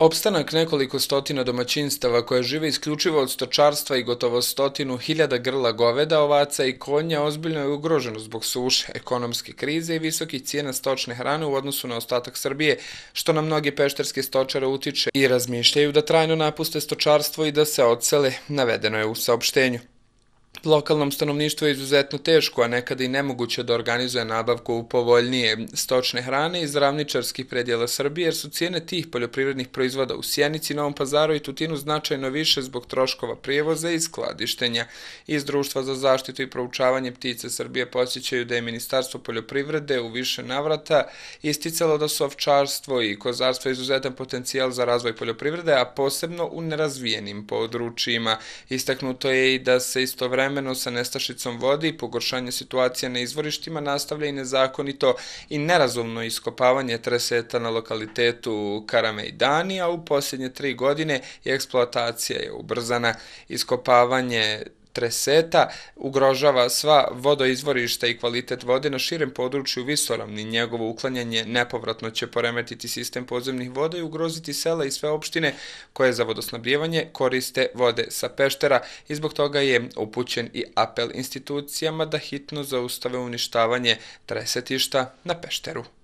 Opstanak nekoliko stotina domaćinstava koje žive isključivo od stočarstva i gotovo stotinu hiljada grla goveda, ovaca i konja ozbiljno je ugroženo zbog suše, ekonomske krize i visokih cijena stočne hrane u odnosu na ostatak Srbije, što na mnoge pešterske stočare utiče i razmišljaju da trajno napuste stočarstvo i da se ocele, navedeno je u saopštenju. Lokalnom stanovništvu je izuzetno teško, a nekada i nemoguće da organizuje nabavku u povoljnije stočne hrane iz ravničarskih predjela Srbije, jer su cijene tih poljoprivrednih proizvoda u Sjenici, Novom Pazaru i Tutinu značajno više zbog troškova prijevoza i skladištenja. Iz Društva za zaštitu i proučavanje ptice Srbije posjećaju da je Ministarstvo poljoprivrede u više navrata isticalo da su ovčarstvo i kozarstvo izuzetan potencijal za razvoj poljoprivrede, a posebno u nerazvijenim područjima. Istaknuto je i da se istovremeno istovremeno sa nestašicom vode i pogoršanje situacije na izvorištima nastavlja i nezakonito i nerazumno iskopavanje treseta na lokalitetu Karame i Dani, a u posljednje tri godine i eksploatacija je ubrzana. Iskopavanje treseta ugrožava sva vodoizvorišta i kvalitet vode na širem području Visoravni. Njegovo uklanjanje nepovratno će poremetiti sistem podzemnih voda i ugroziti sela i sve opštine koje za vodosnabrijevanje koriste vode sa peštera i zbog toga je upućen i apel institucijama da hitno zaustave uništavanje tresetišta na pešteru.